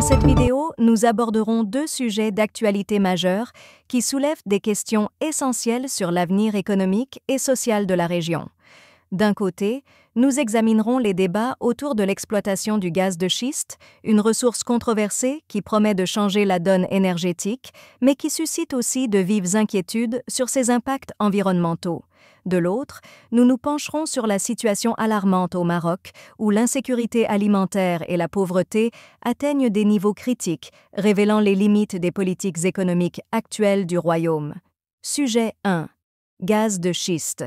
Dans cette vidéo, nous aborderons deux sujets d'actualité majeure qui soulèvent des questions essentielles sur l'avenir économique et social de la région. D'un côté, nous examinerons les débats autour de l'exploitation du gaz de schiste, une ressource controversée qui promet de changer la donne énergétique, mais qui suscite aussi de vives inquiétudes sur ses impacts environnementaux. De l'autre, nous nous pencherons sur la situation alarmante au Maroc, où l'insécurité alimentaire et la pauvreté atteignent des niveaux critiques, révélant les limites des politiques économiques actuelles du royaume. Sujet 1. Gaz de schiste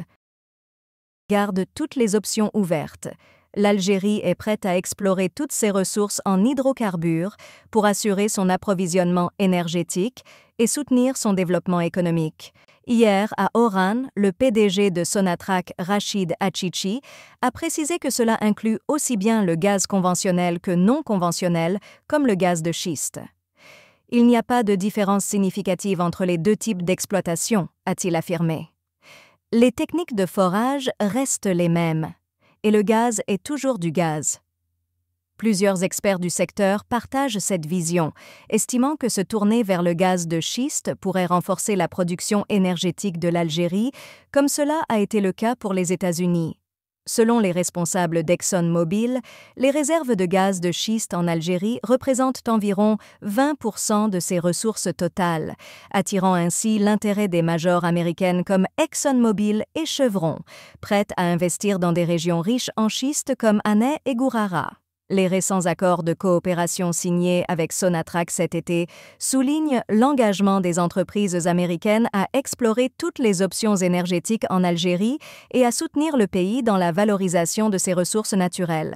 garde toutes les options ouvertes. L'Algérie est prête à explorer toutes ses ressources en hydrocarbures pour assurer son approvisionnement énergétique et soutenir son développement économique. Hier, à Oran, le PDG de Sonatrach, Rachid Hachichi, a précisé que cela inclut aussi bien le gaz conventionnel que non conventionnel, comme le gaz de schiste. Il n'y a pas de différence significative entre les deux types d'exploitation, a-t-il affirmé. Les techniques de forage restent les mêmes, et le gaz est toujours du gaz. Plusieurs experts du secteur partagent cette vision, estimant que se tourner vers le gaz de schiste pourrait renforcer la production énergétique de l'Algérie, comme cela a été le cas pour les États-Unis. Selon les responsables d'ExxonMobil, les réserves de gaz de schiste en Algérie représentent environ 20% de ses ressources totales, attirant ainsi l'intérêt des majors américaines comme ExxonMobil et Chevron, prêtes à investir dans des régions riches en schiste comme Anais et Gourara. Les récents accords de coopération signés avec Sonatrach cet été soulignent l'engagement des entreprises américaines à explorer toutes les options énergétiques en Algérie et à soutenir le pays dans la valorisation de ses ressources naturelles.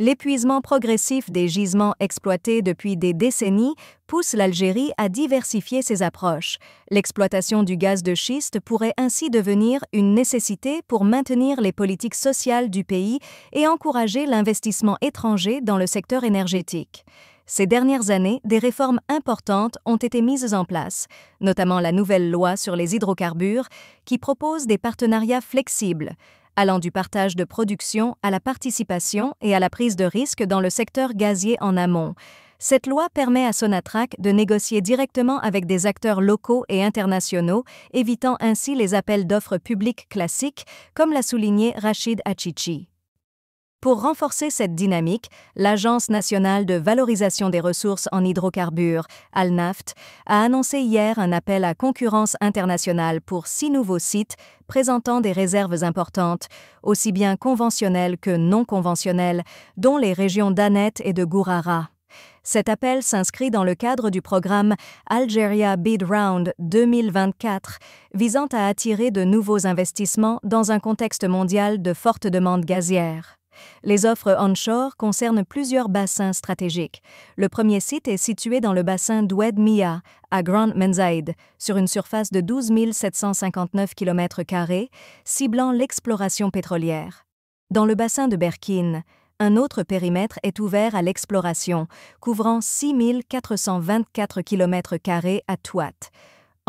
L'épuisement progressif des gisements exploités depuis des décennies pousse l'Algérie à diversifier ses approches. L'exploitation du gaz de schiste pourrait ainsi devenir une nécessité pour maintenir les politiques sociales du pays et encourager l'investissement étranger dans le secteur énergétique. Ces dernières années, des réformes importantes ont été mises en place, notamment la nouvelle loi sur les hydrocarbures qui propose des partenariats flexibles allant du partage de production à la participation et à la prise de risque dans le secteur gazier en amont. Cette loi permet à Sonatrach de négocier directement avec des acteurs locaux et internationaux, évitant ainsi les appels d'offres publiques classiques, comme l'a souligné Rachid Achichi. Pour renforcer cette dynamique, l'Agence nationale de valorisation des ressources en hydrocarbures, ALNAFT, a annoncé hier un appel à concurrence internationale pour six nouveaux sites présentant des réserves importantes, aussi bien conventionnelles que non conventionnelles, dont les régions d'Anet et de Gourara. Cet appel s'inscrit dans le cadre du programme Algeria Bid Round 2024, visant à attirer de nouveaux investissements dans un contexte mondial de forte demande gazière. Les offres onshore concernent plusieurs bassins stratégiques. Le premier site est situé dans le bassin d'Oued Mia, à Grand Menzaid, sur une surface de 12 759 km, ciblant l'exploration pétrolière. Dans le bassin de Berkine, un autre périmètre est ouvert à l'exploration, couvrant 6 424 km à Toit,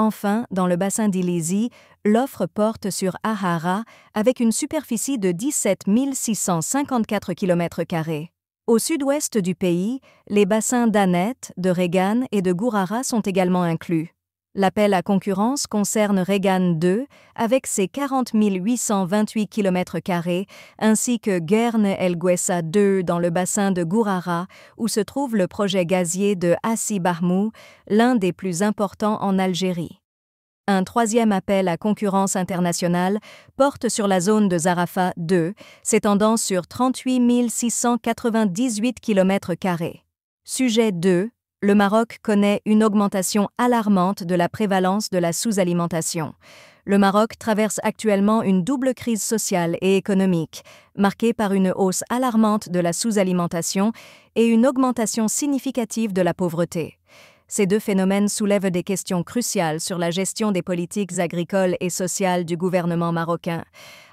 Enfin, dans le bassin d'Ilysie, l'offre porte sur Ahara avec une superficie de 17 654 km. Au sud-ouest du pays, les bassins d'Annet, de Regan et de Gourara sont également inclus. L'appel à concurrence concerne Reagan 2 avec ses 40 828 km ainsi que guern El Guessa 2 dans le bassin de Gourara où se trouve le projet gazier de Hassi bahmou l'un des plus importants en Algérie. Un troisième appel à concurrence internationale porte sur la zone de Zarafa 2, s'étendant sur 38 698 km Sujet 2 le Maroc connaît une augmentation alarmante de la prévalence de la sous-alimentation. Le Maroc traverse actuellement une double crise sociale et économique, marquée par une hausse alarmante de la sous-alimentation et une augmentation significative de la pauvreté ces deux phénomènes soulèvent des questions cruciales sur la gestion des politiques agricoles et sociales du gouvernement marocain.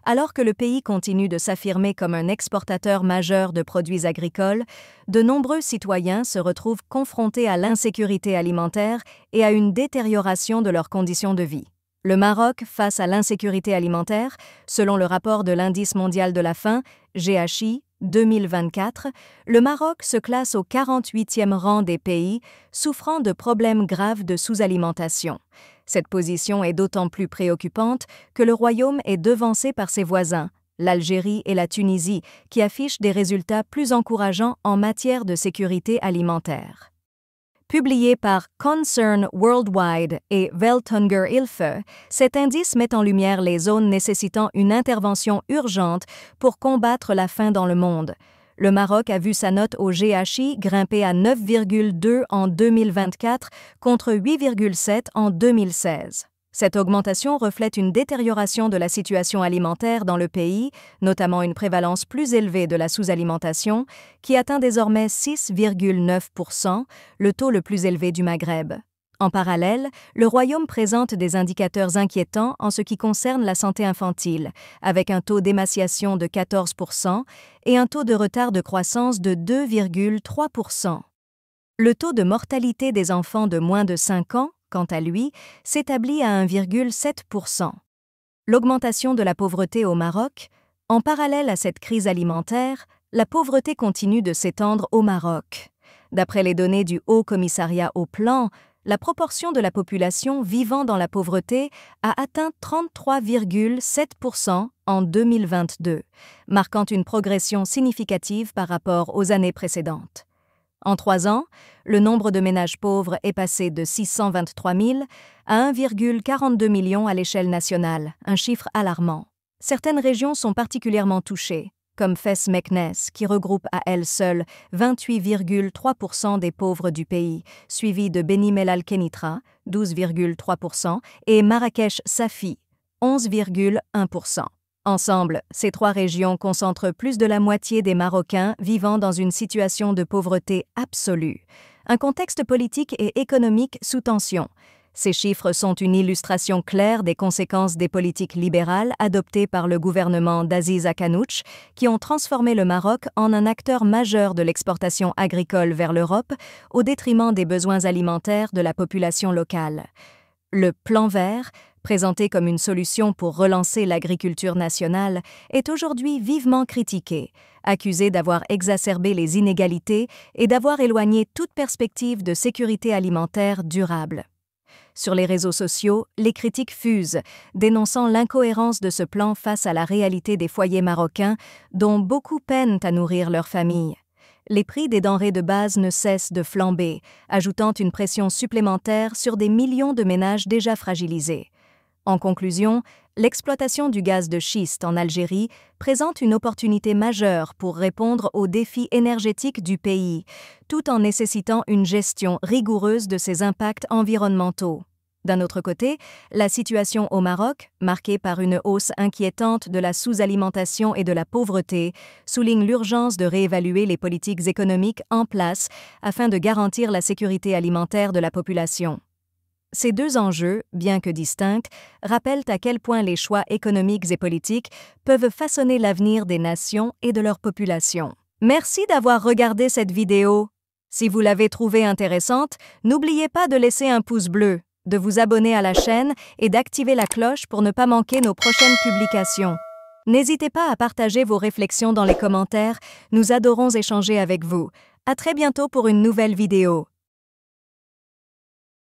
Alors que le pays continue de s'affirmer comme un exportateur majeur de produits agricoles, de nombreux citoyens se retrouvent confrontés à l'insécurité alimentaire et à une détérioration de leurs conditions de vie. Le Maroc face à l'insécurité alimentaire, selon le rapport de l'Indice mondial de la faim, GHI, 2024, le Maroc se classe au 48e rang des pays souffrant de problèmes graves de sous-alimentation. Cette position est d'autant plus préoccupante que le royaume est devancé par ses voisins, l'Algérie et la Tunisie, qui affichent des résultats plus encourageants en matière de sécurité alimentaire. Publié par Concern Worldwide et Ilfe, cet indice met en lumière les zones nécessitant une intervention urgente pour combattre la faim dans le monde. Le Maroc a vu sa note au GHI grimper à 9,2 en 2024 contre 8,7 en 2016. Cette augmentation reflète une détérioration de la situation alimentaire dans le pays, notamment une prévalence plus élevée de la sous-alimentation, qui atteint désormais 6,9 le taux le plus élevé du Maghreb. En parallèle, le Royaume présente des indicateurs inquiétants en ce qui concerne la santé infantile, avec un taux d'émaciation de 14 et un taux de retard de croissance de 2,3 Le taux de mortalité des enfants de moins de 5 ans quant à lui, s'établit à 1,7%. L'augmentation de la pauvreté au Maroc, en parallèle à cette crise alimentaire, la pauvreté continue de s'étendre au Maroc. D'après les données du Haut Commissariat au Plan, la proportion de la population vivant dans la pauvreté a atteint 33,7% en 2022, marquant une progression significative par rapport aux années précédentes. En trois ans, le nombre de ménages pauvres est passé de 623 000 à 1,42 million à l'échelle nationale, un chiffre alarmant. Certaines régions sont particulièrement touchées, comme Fès-Meknès, qui regroupe à elle seule 28,3% des pauvres du pays, suivi de Benimel-Al-Kenitra, 12,3%, et Marrakech-Safi, 11,1%. Ensemble, ces trois régions concentrent plus de la moitié des Marocains vivant dans une situation de pauvreté absolue, un contexte politique et économique sous tension. Ces chiffres sont une illustration claire des conséquences des politiques libérales adoptées par le gouvernement d'Aziz akanouch qui ont transformé le Maroc en un acteur majeur de l'exportation agricole vers l'Europe, au détriment des besoins alimentaires de la population locale. Le plan vert, présenté comme une solution pour relancer l'agriculture nationale, est aujourd'hui vivement critiqué, accusé d'avoir exacerbé les inégalités et d'avoir éloigné toute perspective de sécurité alimentaire durable. Sur les réseaux sociaux, les critiques fusent, dénonçant l'incohérence de ce plan face à la réalité des foyers marocains, dont beaucoup peinent à nourrir leurs familles. Les prix des denrées de base ne cessent de flamber, ajoutant une pression supplémentaire sur des millions de ménages déjà fragilisés. En conclusion, l'exploitation du gaz de schiste en Algérie présente une opportunité majeure pour répondre aux défis énergétiques du pays, tout en nécessitant une gestion rigoureuse de ses impacts environnementaux. D'un autre côté, la situation au Maroc, marquée par une hausse inquiétante de la sous-alimentation et de la pauvreté, souligne l'urgence de réévaluer les politiques économiques en place afin de garantir la sécurité alimentaire de la population. Ces deux enjeux, bien que distincts, rappellent à quel point les choix économiques et politiques peuvent façonner l'avenir des nations et de leurs populations. Merci d'avoir regardé cette vidéo. Si vous l'avez trouvée intéressante, n'oubliez pas de laisser un pouce bleu, de vous abonner à la chaîne et d'activer la cloche pour ne pas manquer nos prochaines publications. N'hésitez pas à partager vos réflexions dans les commentaires, nous adorons échanger avec vous. À très bientôt pour une nouvelle vidéo.